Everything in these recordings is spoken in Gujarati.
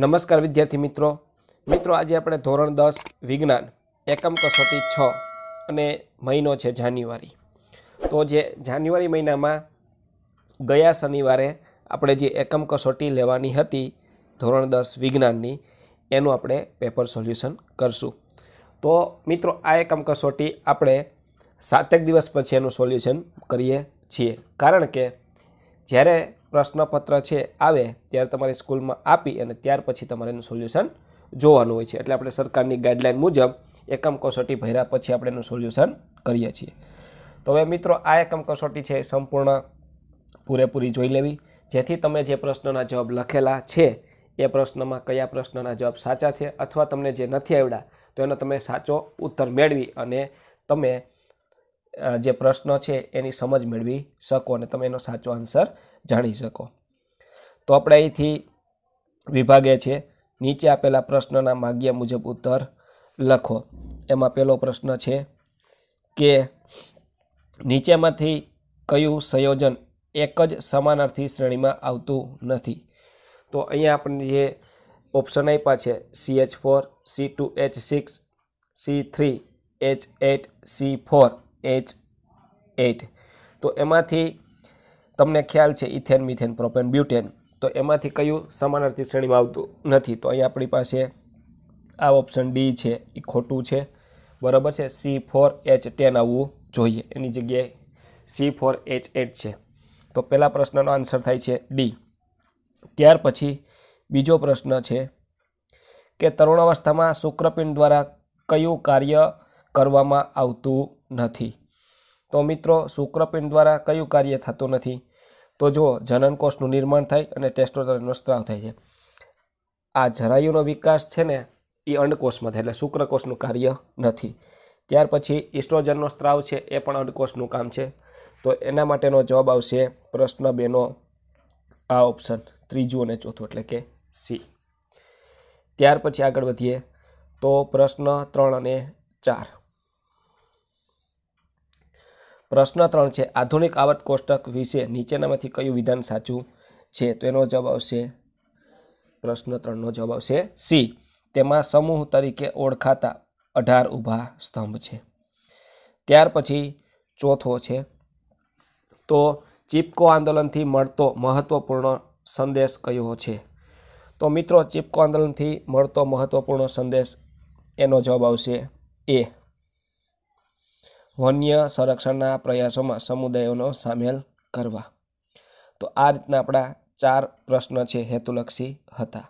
નમસ્કાર વિદ્યાર્થી મિત્રો મિત્રો આજે આપણે ધોરણ દસ વિજ્ઞાન એકમ કસોટી છ અને મહિનો છે જાન્યુઆરી તો જે જાન્યુઆરી મહિનામાં ગયા શનિવારે આપણે જે એકમ કસોટી લેવાની હતી ધોરણ દસ વિજ્ઞાનની એનું આપણે પેપર સોલ્યુશન કરશું તો મિત્રો આ એકમ કસોટી આપણે સાતેક દિવસ પછી એનું સોલ્યુશન કરીએ છીએ કારણ કે જ્યારે પ્રશ્નપત્ર છે આવે ત્યારે તમારે સ્કૂલમાં આપી અને ત્યાર પછી તમારે એનું સોલ્યુશન જોવાનું હોય છે એટલે આપણે સરકારની ગાઈડલાઇન મુજબ એકમ કસોટી ભર્યા પછી આપણે એનું સોલ્યુશન કરીએ છીએ તો હવે મિત્રો આ એકમ કસોટી છે સંપૂર્ણ પૂરેપૂરી જોઈ લેવી જેથી તમે જે પ્રશ્નના જવાબ લખેલા છે એ પ્રશ્નમાં કયા પ્રશ્નના જવાબ સાચા છે અથવા તમને જે નથી આવડ્યા તો એનો તમે સાચો ઉત્તર મેળવી અને તમે જે પ્રશ્ન છે એની સમજ મેળવી શકો અને તમે એનો સાચો આન્સર જાણી શકો તો આપણે અહીંથી વિભાગે છે નીચે આપેલા પ્રશ્નના માગ્યા મુજબ ઉત્તર લખો એમાં પહેલો પ્રશ્ન છે કે નીચેમાંથી કયું સંયોજન એક જ સમાનાર્થી શ્રેણીમાં આવતું નથી તો અહીંયા આપણને જે ઓપ્શન આપ્યા છે C H four C two H six C three H eight C four H eight તો એમાંથી તમને ખ્યાલ છે ઇથેન મિથેન પ્રોપેન બ્યુટેન તો એમાંથી કયું સમાનાર્થી શ્રેણીમાં આવતું નથી તો અહીં આપણી પાસે આ ઓપ્શન ડી છે એ ખોટું છે બરાબર છે સી ફોર એચ ટેન આવવું જોઈએ એની જગ્યાએ સી ફોર એચ એટ છે તો પહેલા પ્રશ્નનો આન્સર થાય છે ડી ત્યાર પછી બીજો પ્રશ્ન છે કે તરુણાવસ્થામાં શુક્રપિંડ દ્વારા કયું કાર્ય કરવામાં આવતું નથી તો મિત્રો શુક્રપિંડ દ્વારા કયું કાર્ય થતું નથી તો જુઓ જનનકોષનું નિર્માણ થાય અને ટેસ્ટોસ્ટેરોનનો સ્ત્રાવ થાય છે આ જરાયુનો વિકાસ છે ને એ અંડકોષમાં થાય એટલે શુક્રકોષનું કાર્ય નથી ત્યાર પછી ઇસ્ટ્રોજનનો સ્ત્રાવ છે એ પણ અંડકોષનું કામ છે તો એના માટેનો જવાબ આવશે પ્રશ્ન બેનો આ ઓપ્શન ત્રીજું અને ચોથું એટલે કે સી ત્યાર પછી આગળ વધીએ તો પ્રશ્ન ત્રણ અને ચાર પ્રશ્ન ત્રણ છે આધુનિક આવર્ત કોષ્ટક વિશે નીચેનામાંથી કયું વિધાન સાચું છે તેનો જવાબ આવશે પ્રશ્ન ત્રણનો જવાબ આવશે સી તેમાં સમૂહ તરીકે ઓળખાતા અઢાર ઊભા સ્તંભ છે ત્યાર પછી ચોથો છે તો ચીપકો આંદોલનથી મળતો મહત્ત્વપૂર્ણ સંદેશ કયો છે તો મિત્રો ચીપકો આંદોલનથી મળતો મહત્ત્વપૂર્ણ સંદેશ એનો જવાબ આવશે એ વન્ય સંરક્ષણના પ્રયાસોમાં સમુદાયોનો સામેલ કરવા તો આ રીતના આપણા ચાર પ્રશ્ન છે હેતુલક્ષી હતા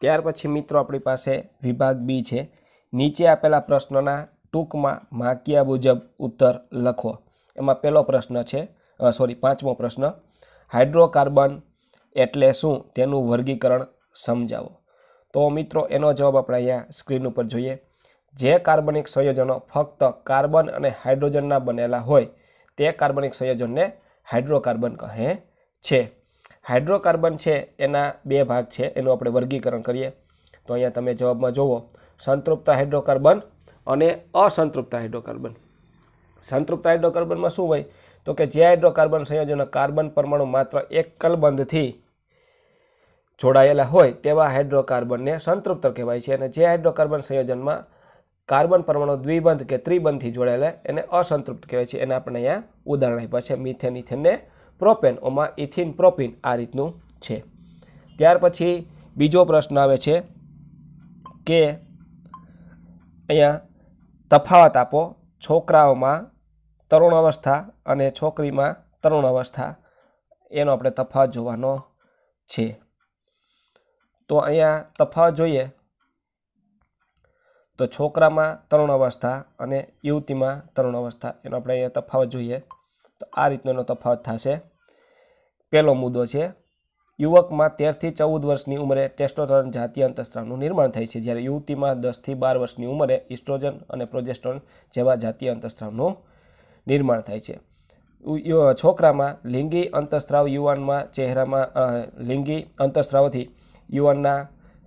ત્યાર પછી મિત્રો આપણી પાસે વિભાગ બી છે નીચે આપેલા પ્રશ્નના ટૂંકમાં માકિયા મુજબ ઉત્તર લખો એમાં પહેલો પ્રશ્ન છે સોરી પાંચમો પ્રશ્ન હાઇડ્રોકાર્બન એટલે શું તેનું વર્ગીકરણ સમજાવો તો મિત્રો એનો જવાબ આપણે અહીંયા સ્ક્રીન ઉપર જોઈએ જે કાર્બનિક સંયોજનો ફક્ત કાર્બન અને હાઇડ્રોજનના બનેલા હોય તે કાર્બનિક સંયોજનને હાઇડ્રોકાર્બન કહે છે હાઇડ્રોકાર્બન છે એના બે ભાગ છે એનું આપણે વર્ગીકરણ કરીએ તો અહીંયા તમે જવાબમાં જુઓ સંતૃપ્ત હાઇડ્રોકાર્બન અને અસંતૃપ્ત હાઇડ્રોકાર્બન સંતૃપ્ત હાઇડ્રોકાર્બનમાં શું હોય તો કે જે હાઇડ્રોકાર્બન સંયોજનો કાર્બન પરમાણુ માત્ર એક કલબંધથી જોડાયેલા હોય તેવા હાઇડ્રોકાર્બનને સંતૃપ્ત કહેવાય છે અને જે હાઇડ્રોકાર્બન સંયોજનમાં કાર્બન પરમાણુ દ્વિબંધ કે ત્રિબંધથી જોડેલે એને અસંતૃપ્ત કહેવાય છે એને આપણે અહીંયા ઉદાહરણ આપ્યા છે મિથેન ઇથેનને પ્રોપેન ઓમાં ઇથિન પ્રોપિન આ રીતનું છે ત્યાર પછી બીજો પ્રશ્ન આવે છે કે અહીંયા તફાવત આપો છોકરાઓમાં તરુણ અવસ્થા અને છોકરીમાં તરુણ અવસ્થા એનો આપણે તફાવત જોવાનો છે તો અહીંયા તફાવત જોઈએ તો છોકરામાં તરુણ અવસ્થા અને યુવતીમાં તરુણ અવસ્થા એનો આપણે અહીંયા તફાવત જોઈએ તો આ રીતનો એનો તફાવત થશે પહેલો મુદ્દો છે યુવકમાં તેરથી ચૌદ વર્ષની ઉંમરે ટેસ્ટોસ્ટોરન જાતીય અંતસ્ત્રાવનું નિર્માણ થાય છે જ્યારે યુવતીમાં દસથી બાર વર્ષની ઉંમરે ઇસ્ટ્રોજન અને પ્રોજેસ્ટ્રોન જેવા જાતીય અંતસ્ત્રાવનું નિર્માણ થાય છે છોકરામાં લિંગી અંતસ્ત્રાવ યુવાનમાં ચહેરામાં લિંગી અંતસ્ત્રાવથી યુવાનના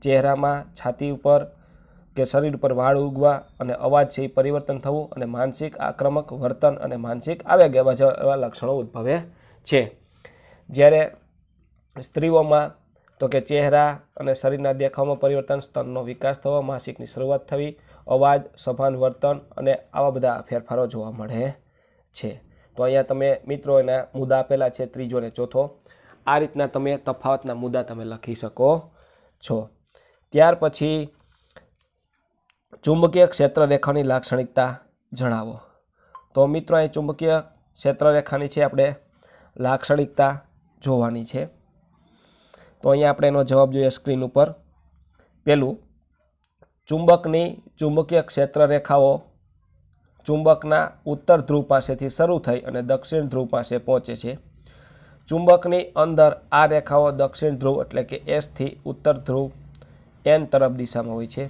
ચહેરામાં છાતી ઉપર કે શરીર પર વાળ ઉગવા અને અવાજ છે એ પરિવર્તન થવું અને માનસિક આક્રમક વર્તન અને માનસિક આવેગ એવા એવા લક્ષણો ઉદ્ભવે છે જ્યારે સ્ત્રીઓમાં તો કે ચહેરા અને શરીરના દેખાવમાં પરિવર્તન સ્તનનો વિકાસ થવો માસિકની શરૂઆત થવી અવાજ સભાન વર્તન અને આવા બધા ફેરફારો જોવા મળે છે તો અહીંયા તમે મિત્રો એના મુદ્દા આપેલા છે ત્રીજો અને ચોથો આ રીતના તમે તફાવતના મુદ્દા તમે લખી શકો છો ત્યાર પછી ચુંબકીય ક્ષેત્રરેખાની લાક્ષણિકતા જણાવો તો મિત્રો અહીં ચુંબકીય ક્ષેત્રરેખાની છે આપણે લાક્ષણિકતા જોવાની છે તો અહીંયા આપણે એનો જવાબ જોઈએ સ્ક્રીન ઉપર પહેલું ચુંબકની ચુંબકીય ક્ષેત્રરેખાઓ ચુંબકના ઉત્તર ધ્રુવ પાસેથી શરૂ થઈ અને દક્ષિણ ધ્રુવ પાસે પહોંચે છે ચુંબકની અંદર આ રેખાઓ દક્ષિણ ધ્રુવ એટલે કે એસથી ઉત્તર ધ્રુવ એન તરફ દિશામાં હોય છે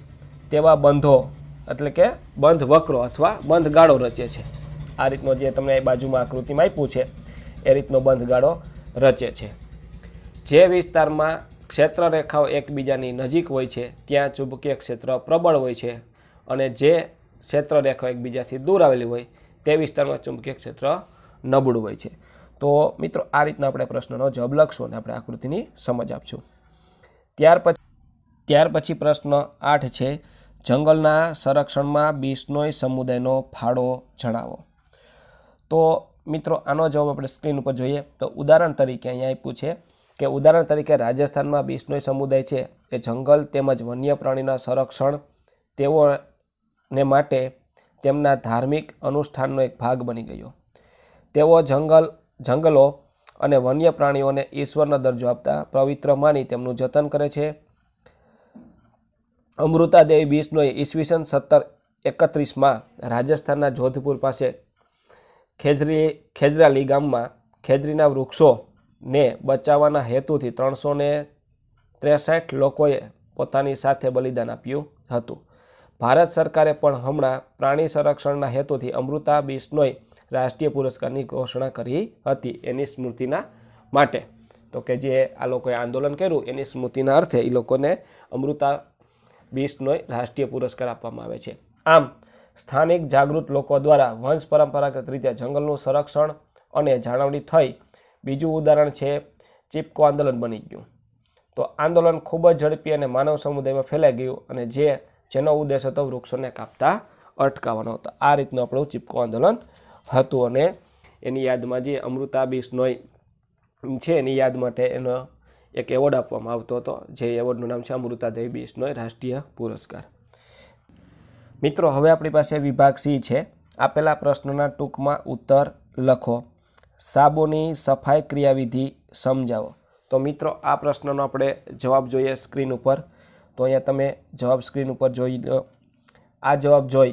તેવા બંધો એટલે કે બંધ વક્રો અથવા બંધ ગાળો રચે છે આ રીતનો જે તમને બાજુમાં આકૃતિમાં આપ્યું છે એ રીતનો બંધ ગાળો રચે છે જે વિસ્તારમાં ક્ષેત્ર રેખાઓ એકબીજાની નજીક હોય છે ત્યાં ચુંબકીય ક્ષેત્ર પ્રબળ હોય છે અને જે ક્ષેત્ર રેખાઓ એકબીજાથી દૂર આવેલી હોય તે વિસ્તારમાં ચુંબકીય ક્ષેત્ર નબળું હોય છે તો મિત્રો આ રીતના આપણે પ્રશ્નનો જવાબ લખશું અને આપણે આકૃતિની સમજ આપશું ત્યાર પછી ત્યાર પછી પ્રશ્ન આઠ છે જંગલના સંરક્ષણમાં બિશ્નોઈ સમુદાયનો ફાળો જણાવો તો મિત્રો આનો જવાબ આપણે સ્ક્રીન ઉપર જોઈએ તો ઉદાહરણ તરીકે અહીંયા આપ્યું છે કે ઉદાહરણ તરીકે રાજસ્થાનમાં બિશ્નોઈ સમુદાય છે એ જંગલ તેમજ વન્ય પ્રાણીના સંરક્ષણ તેઓને માટે તેમના ધાર્મિક અનુષ્ઠાનનો એક ભાગ બની ગયો તેઓ જંગલ જંગલો અને વન્ય પ્રાણીઓને ઈશ્વરનો દરજ્જો આપતા પવિત્ર માની તેમનું જતન કરે છે અમૃતાદેવી બિશ્નોઈ ઈસવીસન સત્તર એકત્રીસમાં રાજસ્થાનના જોધપુર પાસે ખેજરી ખેજરાલી ગામમાં ખેજરીના વૃક્ષોને બચાવવાના હેતુથી ત્રણસો ને ત્રેસઠ લોકોએ પોતાની સાથે બલિદાન આપ્યું હતું ભારત સરકારે પણ હમણાં પ્રાણી સંરક્ષણના હેતુથી અમૃતા બિશ્નોઈ રાષ્ટ્રીય પુરસ્કારની ઘોષણા કરી હતી એની સ્મૃતિના માટે તો કે જે આ લોકોએ આંદોલન કર્યું એની સ્મૃતિના અર્થે એ લોકોને અમૃતા બીસનોય રાષ્ટ્રીય પુરસ્કાર આપવામાં આવે છે આમ સ્થાનિક જાગૃત લોકો દ્વારા વંશ પરંપરાગત રીતે જંગલનું સંરક્ષણ અને જાળવણી થઈ બીજું ઉદાહરણ છે ચીપકો આંદોલન બની ગયું તો આંદોલન ખૂબ જ ઝડપી અને માનવ સમુદાયમાં ફેલાઈ ગયું અને જે જેનો ઉદ્દેશ હતો વૃક્ષોને કાપતા અટકાવવાનો હતો આ રીતનું આપણું ચીપકો આંદોલન હતું અને એની યાદમાં જે અમૃતા બીસનોય છે એની યાદ માટે એનો એક એવોર્ડ આપવામાં આવતો હતો જે એવોર્ડનું નામ છે અમૃતા દેવી રાષ્ટ્રીય પુરસ્કાર મિત્રો હવે આપણી પાસે વિભાગ સી છે આપેલા પ્રશ્નોના ટૂંકમાં ઉત્તર લખો સાબુની સફાઈ ક્રિયાવિધિ સમજાવો તો મિત્રો આ પ્રશ્નનો આપણે જવાબ જોઈએ સ્ક્રીન ઉપર તો અહીંયા તમે જવાબ સ્ક્રીન ઉપર જોઈ લો આ જવાબ જોઈ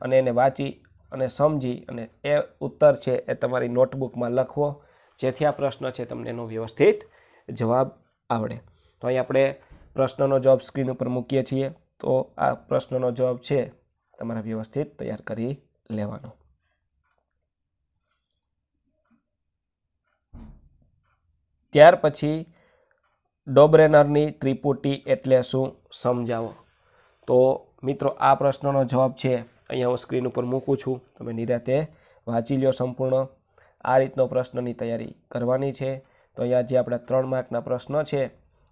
અને એને વાંચી અને સમજી અને એ ઉત્તર છે એ તમારી નોટબુકમાં લખવો જેથી આ પ્રશ્ન છે તમને એનો વ્યવસ્થિત જવાબ આવડે તો અહીં આપણે પ્રશ્નનો જવાબ સ્ક્રીન ઉપર મૂકીએ છીએ તો આ પ્રશ્નનો જવાબ છે તમારે વ્યવસ્થિત તૈયાર કરી લેવાનો ત્યાર પછી ડોબ્રેનરની ત્રિપુટી એટલે શું સમજાવો તો મિત્રો આ પ્રશ્નનો જવાબ છે અહીંયા હું સ્ક્રીન ઉપર મૂકું છું તમે નિરાતે વાંચી લ્યો સંપૂર્ણ આ રીતનો પ્રશ્નની તૈયારી કરવાની છે તો અહીંયા જે આપણા ત્રણ માર્કના પ્રશ્નો છે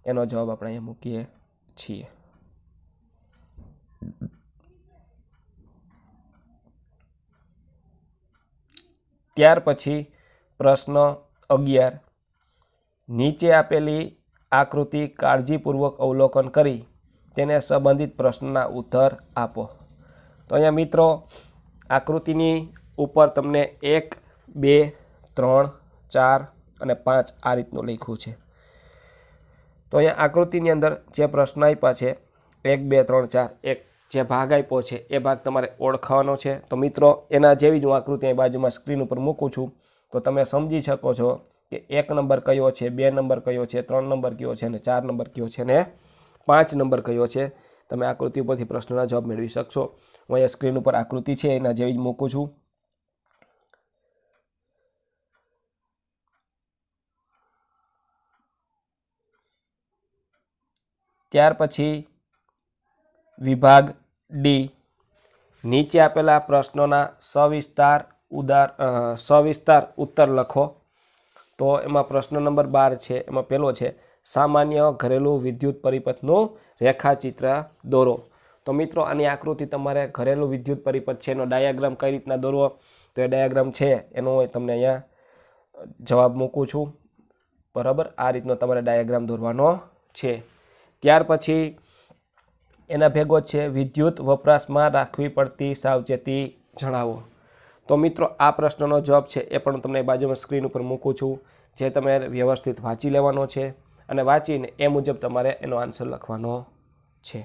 એનો જવાબ આપણે અહીંયા મૂકીએ છીએ ત્યાર પછી પ્રશ્ન અગિયાર નીચે આપેલી આકૃતિ કાળજીપૂર્વક અવલોકન કરી તેને સંબંધિત પ્રશ્નના ઉત્તર આપો તો અહીંયા મિત્રો આકૃતિની ઉપર તમને એક બે ત્રણ ચાર અને પાંચ આ રીતનું લખ્યું છે તો અહીંયા આકૃતિની અંદર જે પ્રશ્ન આપ્યા છે એક બે ત્રણ ચાર એક જે ભાગ આપ્યો છે એ ભાગ તમારે ઓળખવાનો છે તો મિત્રો એના જેવી જ હું આકૃતિ અહીં બાજુમાં સ્ક્રીન ઉપર મૂકું છું તો તમે સમજી શકો છો કે એક નંબર કયો છે બે નંબર કયો છે ત્રણ નંબર કયો છે અને ચાર નંબર કયો છે ને પાંચ નંબર કયો છે તમે આકૃતિ ઉપરથી પ્રશ્નના જવાબ મેળવી શકશો હું અહીંયા સ્ક્રીન ઉપર આકૃતિ છે એના જેવી જ મૂકું છું ત્યાર પછી વિભાગ ડી નીચે આપેલા પ્રશ્નોના સવિસ્તાર ઉદાર સવિસ્તાર ઉત્તર લખો તો એમાં પ્રશ્ન નંબર બાર છે એમાં પહેલો છે સામાન્ય ઘરેલું વિદ્યુત પરિપથનું રેખાચિત્ર દોરો તો મિત્રો આની આકૃતિ તમારે ઘરેલું વિદ્યુત પરિપથ છે એનો ડાયાગ્રામ કઈ રીતના દોરવો તો એ ડાયાગ્રામ છે એનો તમને અહીંયા જવાબ મૂકું છું બરાબર આ રીતનો તમારે ડાયાગ્રામ દોરવાનો છે ત્યાર પછી એના ભેગો છે વિદ્યુત વપરાશમાં રાખવી પડતી સાવચેતી જણાવો તો મિત્રો આ પ્રશ્નનો જવાબ છે એ પણ તમને બાજુમાં સ્ક્રીન ઉપર મૂકું છું જે તમે વ્યવસ્થિત વાંચી લેવાનો છે અને વાંચીને એ મુજબ તમારે એનો આન્સર લખવાનો છે